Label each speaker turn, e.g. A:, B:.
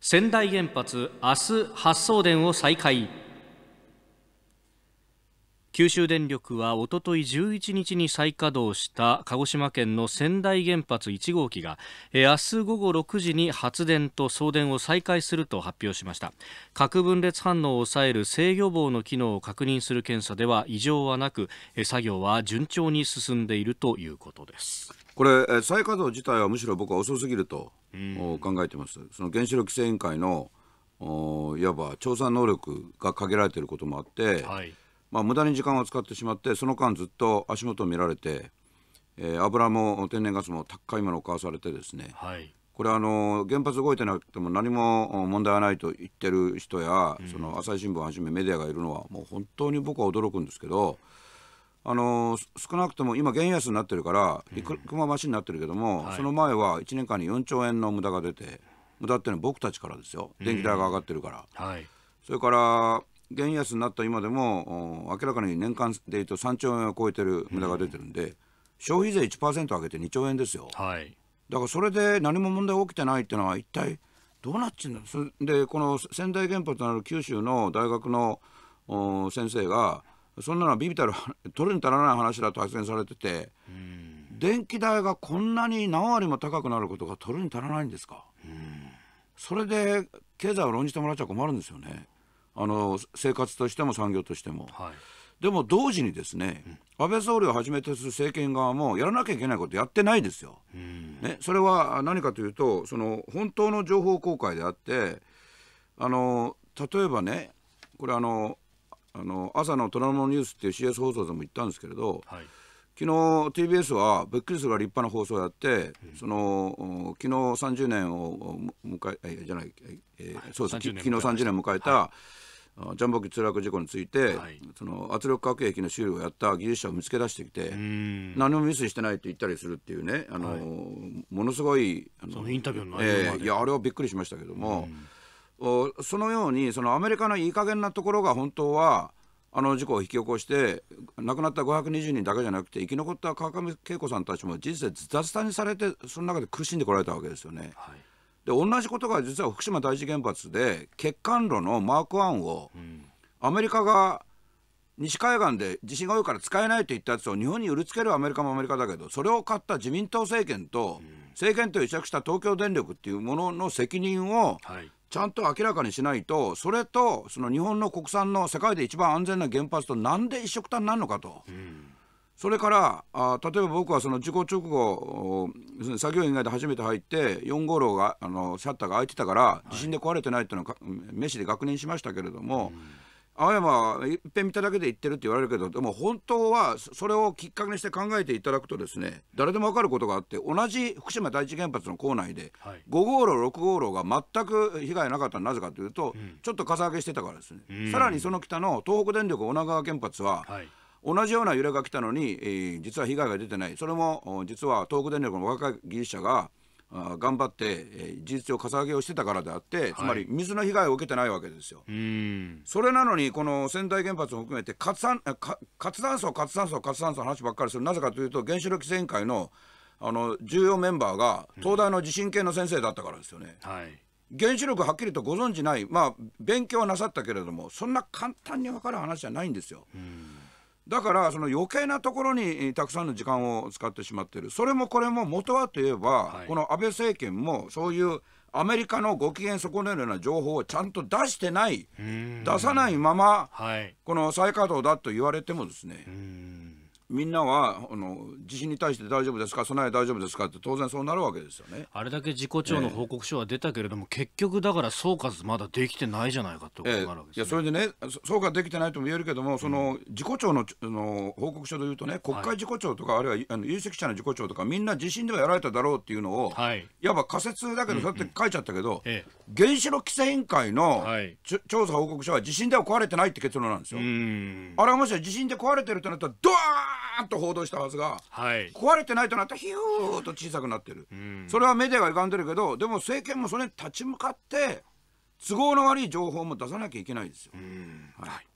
A: 仙台原発明日発送電を再開九州電力はおととい11日に再稼働した鹿児島県の仙台原発1号機が明日午後6時に発電と送電を再開すると発表しました核分裂反応を抑える制御棒の機能を確認する検査では異常はなく作業は順調に進んでいるということですこれ再稼働自体はむしろ僕は遅すぎると考えてますその原子力規制委員会のいわば調査能力が限られていることもあって、はいまあ、無駄に時間を使ってしまってその間ずっと足元を見られて、えー、油も天然ガスも高いものを買わされてですね、はい、これあの原発動いてなくても何も問題はないと言ってる人や、うん、その朝日新聞をはじめメディアがいるのはもう本当に僕は驚くんですけど。あの少なくとも今、原安になってるから、いくまましになってるけども、うんはい、その前は1年間に4兆円の無駄が出て、無駄っていうのは僕たちからですよ、電気代が上がってるから、うんはい、それから原安になった今でも明らかに年間でいうと3兆円を超えてる無駄が出てるんで、うん、消費税1%上げて2兆円ですよ、はい、だからそれで何も問題起きてないっていうのは一体どうなっちゃうんででこの仙台原発のある九州の大学の先生がそんなのはビビたる取るに足らない話だと発言されてて、うん、電気代がこんなに何割も高くなることが取るに足らないんですか、うん、それで経済を論じてもらっちゃ困るんですよね。あの生活としても産業としても。はいでも同時にですね、安倍総理をはじめとする政権側もやらなきゃいけないことやってないですよ。ね、それは何かというとその本当の情報公開であってあの例えばねこれあのあの朝の虎ノ門ニュースっていう CS 放送でも言ったんですけれど、はい、昨日 TBS はびっくりするが立派な放送をやって、うん、その昨日30年を迎ええじゃない、えー、そうです昨日30年迎えた、はい、ジャンボ機墜落事故について、はい、その圧力核兵器の修理をやった技術者を見つけ出してきて何もミスしてないって言ったりするっていうねあの、はい、ものすごいあのインタビューの内容、えー、いやあれはびっくりしましたけども、そのようにそのアメリカのいい加減なところが本当はあの事故を引き起こして亡くなった520人だけじゃなくて生き残った川上恵子さんたちも人生雑多にされてその中で苦しんでこられたわけですよね。はい、で同じことが実は福島第一原発で欠陥炉のマーク1を、アメリカが西海岸で地震が多いから使えないと言ったやつを日本に売りつけるアメリカもアメリカだけどそれを買った自民党政権と政権と癒着した東京電力っていうものの責任を、はいちゃんと明らかにしないとそれとその日本の国産の世界で一番安全な原発となんで一緒くたになるのかと。うんそれからあ例えば僕はその事故直後作業員以外で初めて入って4号炉があのシャッターが開いてたから、地震で壊れてないっていうのを飯で確認しましたけれども、うん青山いっぺん見ただけで言ってるって言われるけどでも本当はそれをきっかけにして考えていただくとですね誰でも分かることがあって同じ福島第一原発の構内で5号炉6号炉が全く被害なかったのはなぜかというと、ちょっとかさ上げしてたからですね、うん、さらにその北の東北電力女川原発は、同じような揺れが来たのに、え実は被害が出てないそれも実は東北電力の若い技術者があ頑張って、え事実上かさ上げをしてたからであって、つまり水の被害を受けてないわけですよ。それなのにこの仙台原発を含めて活炭活素活炭素活炭素の話ばっかりするなぜかというと原子力規制委員会のあの重要メンバーが東大の地震系の先生だったからですよね。うん、はい原子力はっきりとご存じない、まあ、勉強はなさったけれどもそんな簡単に分かる話じゃないんですよ。うだからその余計なところにたくさんの時間を使ってしまっているそれもこれも元はといえば、はい、この安倍政権もそういうアメリカのご機嫌損ねるような情報をちゃんと出してない出さないまま、はい、この再稼働だと言われてもですねみんなはあの地震に対して大丈夫ですか、備え大丈夫ですかって当然そうなるわけですよねあれだけ事故調の報告書は出たけれども、えー、結局だから総括まだできてないじゃないかってことになるわけです、ねえー、いやそれでね、総括できてないとも言えるけども、その事故調のの報告書でいうとね、国会事故調とか、はい、あるいはあの有識者の事故調とか、みんな地震ではやられただろうっていうのを、はい、いわば仮説だけど、そうやって書いちゃったけど、うんうんえー、原子炉規制委員会の、はい、調査報告書は、地震では壊れてないって結論なんですよ。あれはもし地震で壊れてるとなったら、ドーーンと報道したはずが、はい、壊れてないとなったらヒューと小さくなってる、うん、それはメディアが浮かんでるけどでも政権もそれに立ち向かって都合の悪い情報も出さなきゃいけないですよ。はい